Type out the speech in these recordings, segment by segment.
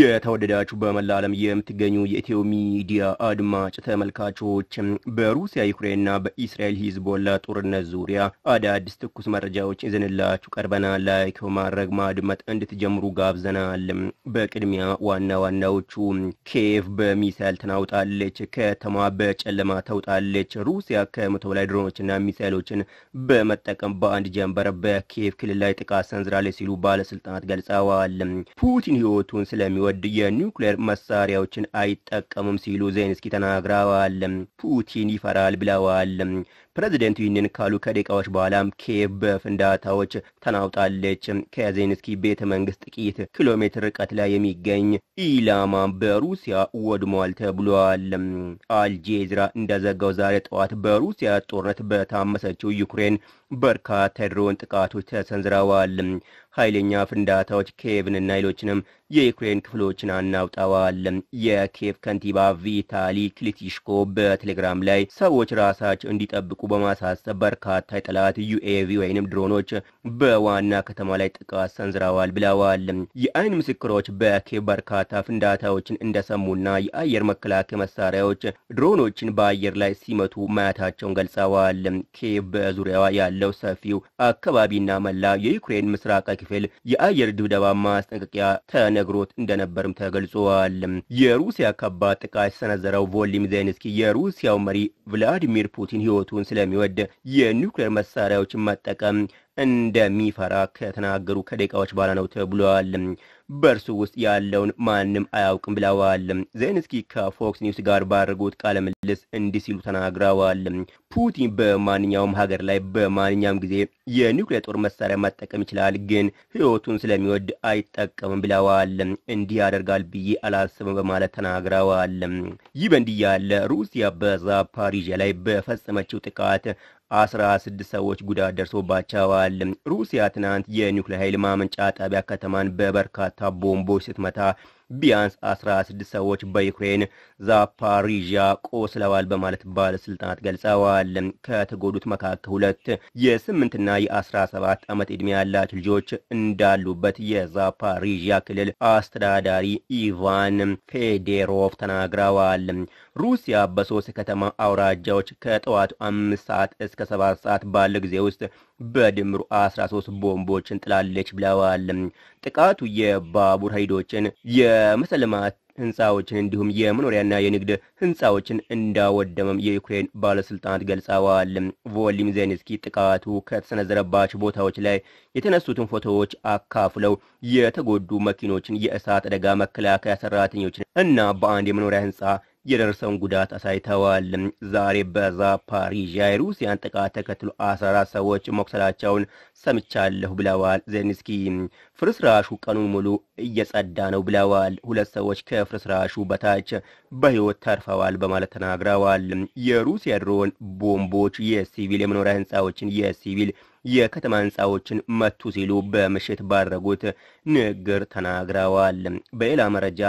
የተወደዳችሁ በመላ ዓለም የምትገኙ የኢትዮ ሚዲያ አድማጭ ተመልካቾች በሩሲያ ዩክሬንና በኢስራኤል ሂዝቦላ ጦርነት ዙሪያ አዳዲስ ትኩስ መረጃዎች ይዘንላችሁ ቀርበናል። ላይክ በማድረግ ማድመጥ እንድትጀምሩ ጋብዘናል። በቅድሚያ ዋና ዋናዎቹ ኬቭ በሚሳይል ተናውጣለች፣ ከተማ በጨለማ ተውጣለች። ሩሲያ ከመቶ በላይ ድሮኖችና ሚሳይሎችን በመጠቀም በአንድ ጀንበር በኪየቭ ክልል ላይ ጥቃት ሰንዝራለች ሲሉ ባለስልጣናት ገልጸዋል። ፑቲን ህይወቱን ስለሚወ ወድ የኒውክሌር መሳሪያዎችን አይጠቀሙም ሲሉ ዜንስኪ ተናግረዋል። ፑቲን ይፈራል ብለዋል። ፕሬዚደንቱ ይህንን ካሉ ከደቂቃዎች በኋላም ኬቭ በፍንዳታዎች ተናውጣለች። ከዜንስኪ ቤተ መንግስት ጥቂት ኪሎ ሜትር ርቀት ላይ የሚገኝ ኢላማ በሩሲያ ወድሟል ተብሏል። አልጄዚራ እንደዘጋው ዛሬ ጠዋት በሩሲያ ጦርነት በታመሰችው ዩክሬን በርካታ የድሮን ጥቃቶች ተሰንዝረዋል። ኃይለኛ ፍንዳታዎች ኬቭንና ሌሎችንም የዩክሬን ክፍሎችን አናውጠዋል። የኬቭ ከንቲባ ቪታሊ ክሊቲሽኮ በቴሌግራም ላይ ሰዎች ራሳቸው እንዲጠብቁ በማሳሰብ በርካታ የጠላት ዩኤቪ ወይንም ድሮኖች በዋና ከተማ ላይ ጥቃት ሰንዝረዋል ብለዋል። የአይን ምስክሮች በኬቭ በርካታ ፍንዳታዎችን እንደሰሙና የአየር መከላከያ መሳሪያዎች ድሮኖችን በአየር ላይ ሲመቱ ማየታቸውን ገልጸዋል። ኬቭ በዙሪያዋ ያለው ሰፊው አካባቢና መላ የዩክሬን ምስራቃዊ ክፍል የአየር ድብደባ ማስጠንቀቂያ ተነግሮት እንደነበርም ተገልጿል። የሩሲያ ከባድ ጥቃት የሰነዘረው ቮሊም ዜንስኪ የሩሲያው መሪ ቭላዲሚር ፑቲን ሕይወቱን ስለሚወድ የኒውክሌር መሳሪያዎችን መጠቀም እንደሚፈራ ከተናገሩ ከደቂቃዎች በኋላ ነው ተብሏል። በእርሱ ውስጥ ያለውን ማንም አያውቅም ብለዋል። ዜንስኪ ከፎክስ ኒውስ ጋር ባደረጉት ቃለ ምልልስ እንዲህ ሲሉ ተናግረዋል። ፑቲን በማንኛውም ሀገር ላይ በማንኛውም ጊዜ የኒውክሌር ጦር መሳሪያ መጠቀም ይችላል፣ ግን ሕይወቱን ስለሚወድ አይጠቀምም ብለዋል። እንዲህ ያደርጋል ብዬ አላስብም በማለት ተናግረዋል። ይህ በእንዲህ ያለ ሩሲያ በዛፓሪዣ ላይ በፈጸመችው ጥቃት አስራ ስድስት ሰዎች ጉዳት ደርሶባቸዋል። ሩሲያ ትናንት የኒውክሌር ኃይል ማመንጫ ጣቢያ ከተማን በበርካታ ቦምቦች ስትመታ ቢያንስ 16 ሰዎች በዩክሬን ዛፓሪዣ ቆስለዋል በማለት ባለስልጣናት ገልጸዋል። ከተጎዱት መካከል ሁለት የስምንትና የ17 ዓመት ዕድሜ ያላቸው ልጆች እንዳሉበት የዛፓሪዣ ክልል አስተዳዳሪ ኢቫን ፌዴሮቭ ተናግረዋል። ሩሲያ በሶስት ከተማ አውራጃዎች ከጠዋቱ አምስት ሰዓት እስከ ሰባት ሰዓት ባለ ጊዜ ውስጥ በድምሩ 13 ቦምቦች ጥላለች ብለዋል። ጥቃቱ የባቡር ሀይዶችን የመሰለማት ህንፃዎችን እንዲሁም የመኖሪያና የንግድ ህንፃዎችን እንዳወደመም የዩክሬን ባለስልጣናት ገልጸዋል። ቮሊም ዜንስኪ ጥቃቱ ከተሰነዘረባቸው ቦታዎች ላይ የተነሱትን ፎቶዎች አካፍለው የተጎዱ መኪኖችን፣ የእሳት አደጋ መከላከያ ሰራተኞችን እና በአንድ የመኖሪያ ህንፃ የደረሰውን ጉዳት አሳይተዋል። ዛሬ በዛፓሪዥያ የሩሲያን ጥቃት ተከትሎ አስራ አራት ሰዎች መቁሰላቸውን ሰምቻለሁ ብለዋል ዜሌንስኪ። ፍርስራሹ ቀኑን ሙሉ እየጸዳ ነው ብለዋል። ሁለት ሰዎች ከፍርስራሹ በታች በሕይወት ተርፈዋል በማለት ተናግረዋል። የሩሲያ ድሮን ቦምቦች የሲቪል የመኖሪያ ህንፃዎችን፣ የሲቪል የከተማ ህንፃዎችን መቱ ሲሉ በምሽት ባረጉት ንግግር ተናግረዋል። በሌላ መረጃ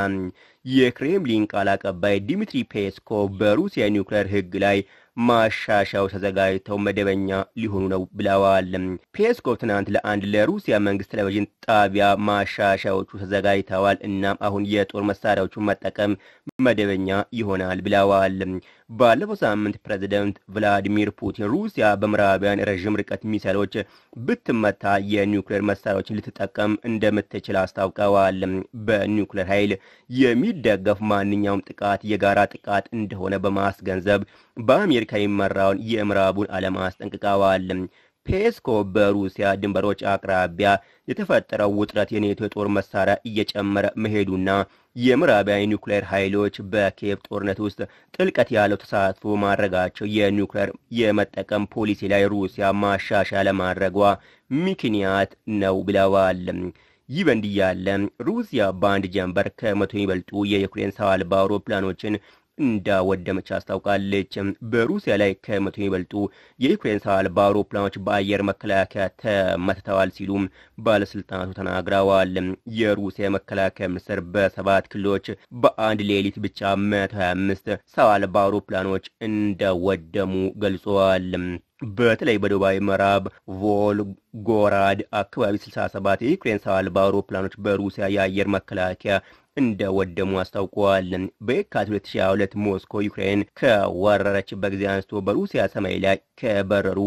የክሬምሊን ቃል አቀባይ ዲሚትሪ ፔስኮቭ በሩሲያ ኒውክሌር ህግ ላይ ማሻሻው ተዘጋጅተው መደበኛ ሊሆኑ ነው ብለዋል። ፔስኮቭ ትናንት ለአንድ ለሩሲያ መንግስት ቴሌቪዥን ጣቢያ ማሻሻዎቹ ተዘጋጅተዋል እናም አሁን የጦር መሳሪያዎቹን መጠቀም መደበኛ ይሆናል ብለዋል። ባለፈው ሳምንት ፕሬዚደንት ቭላዲሚር ፑቲን ሩሲያ በምዕራባውያን ረዥም ርቀት ሚሳይሎች ብትመታ የኒውክሌር መሳሪያዎችን ልትጠቀም እንደምትችል አስታውቀዋል። በኒውክሌር ኃይል የሚደገፍ ማንኛውም ጥቃት የጋራ ጥቃት እንደሆነ በማስገንዘብ በአሜሪካ የሚመራውን የምዕራቡን ዓለም አስጠንቅቀዋል። ፔስኮቭ በሩሲያ ድንበሮች አቅራቢያ የተፈጠረው ውጥረት የኔቶ የጦር መሳሪያ እየጨመረ መሄዱና የምዕራባዊ ኒውክሌር ኃይሎች በኬፕ ጦርነት ውስጥ ጥልቀት ያለው ተሳትፎ ማድረጋቸው የኒውክሌር የመጠቀም ፖሊሲ ላይ ሩሲያ ማሻሻያ ለማድረጓ ምክንያት ነው ብለዋል። ይህ በእንዲህ ያለ ሩሲያ በአንድ ጀንበር ከመቶ የሚበልጡ የዩክሬን ሰው አልባ አውሮፕላኖችን እንዳወደመች አስታውቃለች። በሩሲያ ላይ ከመቶ የሚበልጡ የዩክሬን ሰው አልባ አውሮፕላኖች በአየር መከላከያ ተመትተዋል ሲሉ ባለስልጣናቱ ተናግረዋል። የሩሲያ መከላከያ ሚኒስትር በሰባት ክልሎች በአንድ ሌሊት ብቻ መቶ ሀያ አምስት ሰው አልባ አውሮፕላኖች እንደወደሙ ገልጸዋል። በተለይ በዱባይ ምዕራብ ቮልጎራድ አካባቢ 67 የዩክሬን ሰው አልባ አውሮፕላኖች በሩሲያ የአየር መከላከያ እንደወደሙ አስታውቀዋል። በየካቲት 2022 ሞስኮ ዩክሬን ከወረረችበት ጊዜ አንስቶ በሩሲያ ሰማይ ላይ ከበረሩ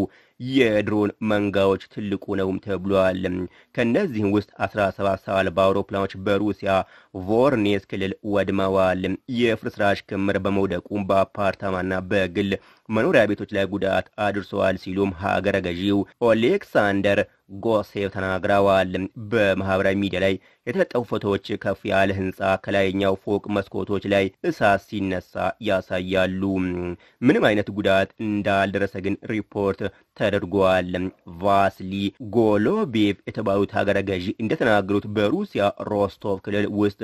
የድሮን መንጋዎች ትልቁ ነውም ተብሏል። ከእነዚህም ውስጥ 17 ሰው በአውሮፕላኖች አውሮፕላኖች በሩሲያ ቮርኔስ ክልል ወድመዋል። የፍርስራሽ ክምር በመውደቁም በአፓርታማና በግል መኖሪያ ቤቶች ላይ ጉዳት አድርሰዋል ሲሉም ሀገረ ገዢው ኦሌክሳንደር ጎሴቭ ተናግረዋል። በማህበራዊ ሚዲያ ላይ የተለጠፉ ፎቶዎች ከፍ ያለ ህንፃ ከላይኛው ፎቅ መስኮቶች ላይ እሳት ሲነሳ ያሳያሉ። ምንም አይነት ጉዳት እንዳልደረሰ ግን ሪፖርት ተደርጓል። ቫስሊ ጎሎቤቭ የተባሉት ሀገረ ገዢ እንደተናገሩት በሩሲያ ሮስቶቭ ክልል ውስጥ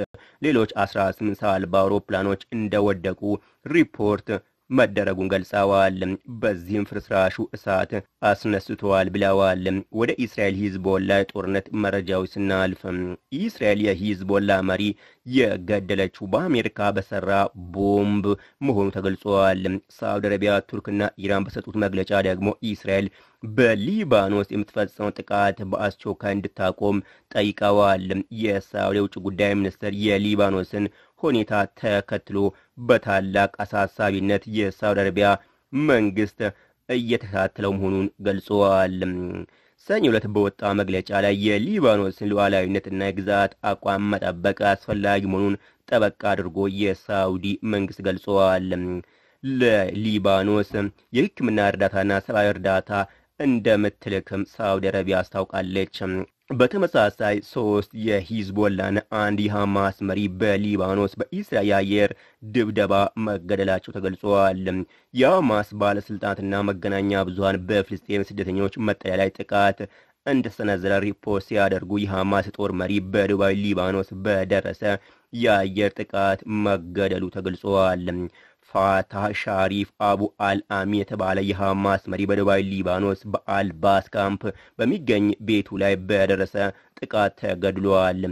ሌሎች 18 ሰው አልባ አውሮፕላኖች እንደወደቁ ሪፖርት መደረጉን ገልጸዋል። በዚህም ፍርስራሹ እሳት አስነስተዋል ብለዋል። ወደ እስራኤል ሂዝቦላ ጦርነት መረጃዎች ስናልፍ እስራኤል የሂዝቦላ መሪ የገደለችው በአሜሪካ በሰራ ቦምብ መሆኑ ተገልጿል። ሳውዲ አረቢያ፣ ቱርክና ኢራን በሰጡት መግለጫ ደግሞ እስራኤል በሊባኖስ የምትፈጸመው ጥቃት በአስቸኳይ እንድታቆም ጠይቀዋል። የሳውዲ የውጭ ጉዳይ ሚኒስትር የሊባኖስን ሁኔታ ተከትሎ በታላቅ አሳሳቢነት የሳውዲ አረቢያ መንግስት እየተከታተለው መሆኑን ገልጸዋል። ሰኞ ዕለት በወጣ መግለጫ ላይ የሊባኖስን ሉዓላዊነትና የግዛት አቋም መጠበቅ አስፈላጊ መሆኑን ጠበቅ አድርጎ የሳውዲ መንግስት ገልጸዋል። ለሊባኖስ የሕክምና እርዳታና ሰብአዊ እርዳታ እንደምትልክም ሳውዲ አረቢያ አስታውቃለች። በተመሳሳይ ሶስት የሂዝቦላን አንድ የሐማስ መሪ በሊባኖስ በኢስራኤል የአየር ድብደባ መገደላቸው ተገልጸዋል። የሐማስ ባለስልጣናትና መገናኛ ብዙሃን በፍልስጤም ስደተኞች መጠለያ ላይ ጥቃት እንደሰነዘረ ሪፖርት ሲያደርጉ የሐማስ ጦር መሪ በዱባይ ሊባኖስ በደረሰ የአየር ጥቃት መገደሉ ተገልጿል። ፋታህ ሻሪፍ አቡ አልአሚ የተባለ የሐማስ መሪ በደቡባዊ ሊባኖስ በአልባስ ካምፕ በሚገኝ ቤቱ ላይ በደረሰ ጥቃት ተገድሏል።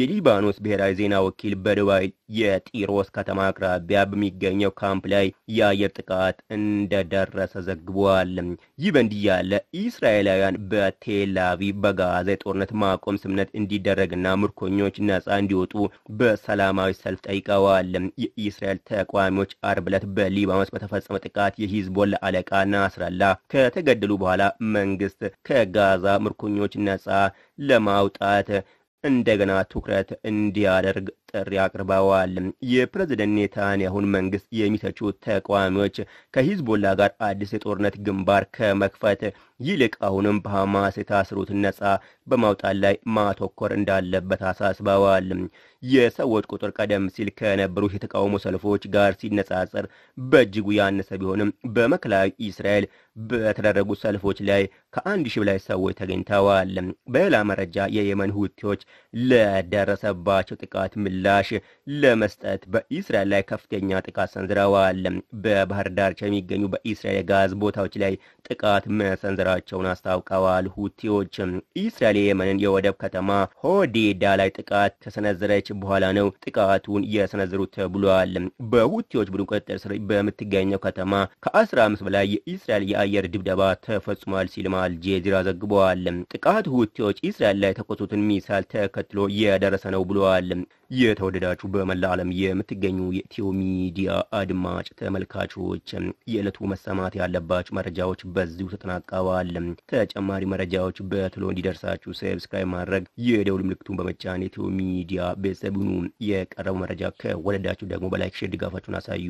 የሊባኖስ ብሔራዊ ዜና ወኪል በዱባይ የጢሮስ ከተማ አቅራቢያ በሚገኘው ካምፕ ላይ የአየር ጥቃት እንደደረሰ ዘግቧል። ይህ በእንዲህ ያለ እስራኤላውያን በቴል አቪቭ በጋዛ የጦርነት ማቆም ስምነት እንዲደረግና ምርኮኞች ነጻ እንዲወጡ በሰላማዊ ሰልፍ ጠይቀዋል። የእስራኤል ተቃዋሚዎች አ አርብ ዕለት በሊባኖስ በተፈጸመ ጥቃት የሂዝቦላ አለቃ ናስራላ ከተገደሉ በኋላ መንግስት ከጋዛ ምርኮኞች ነጻ ለማውጣት እንደገና ትኩረት እንዲያደርግ ጥሪ አቅርበዋል። የፕሬዝደንት ኔታንያሁን መንግስት የሚተቹት ተቃዋሚዎች ከሂዝቦላ ጋር አዲስ የጦርነት ግንባር ከመክፈት ይልቅ አሁንም በሐማስ የታስሩት ነጻ በማውጣት ላይ ማተኮር እንዳለበት አሳስበዋል። የሰዎች ቁጥር ቀደም ሲል ከነበሩት የተቃውሞ ሰልፎች ጋር ሲነጻጸር በእጅጉ ያነሰ ቢሆንም በማዕከላዊ እስራኤል በተደረጉ ሰልፎች ላይ ከአንድ ሺህ በላይ ሰዎች ተገኝተዋል። በሌላ መረጃ የየመን ሁቲዎች ለደረሰባቸው ጥቃት ምላ ምላሽ ለመስጠት በኢስራኤል ላይ ከፍተኛ ጥቃት ሰንዝረዋል። በባህር ዳርቻ የሚገኙ በእስራኤል የጋዝ ቦታዎች ላይ ጥቃት መሰንዘራቸውን አስታውቀዋል። ሁቲዎች ኢስራኤል የየመንን የወደብ ከተማ ሆዴዳ ላይ ጥቃት ከሰነዘረች በኋላ ነው ጥቃቱን የሰነዘሩት ተብሏል። በሁቲዎች ቡድን ቁጥጥር ስር በምትገኘው ከተማ ከ አምስት በላይ የኢስራኤል የአየር ድብደባ ተፈጽሟል ሲልም አልጄዚራ ዘግበዋል። ጥቃት ሁቲዎች ኢስራኤል ላይ የተኮሱትን ሚሳይል ተከትሎ የደረሰ ነው ብለዋል። የተወደዳችሁ በመላ ዓለም የምትገኙ የኢትዮ ሚዲያ አድማጭ ተመልካቾች የዕለቱ መሰማት ያለባችሁ መረጃዎች በዚሁ ተጠናቀዋል። ተጨማሪ መረጃዎች በትሎ እንዲደርሳችሁ ሰብስክራይብ ማድረግ የደውል ምልክቱን በመጫን የኢትዮ ሚዲያ ቤተሰብ ሁኑ። የቀረቡ መረጃ ከወደዳችሁ ደግሞ በላይክ ሼር ድጋፋችሁን አሳዩ።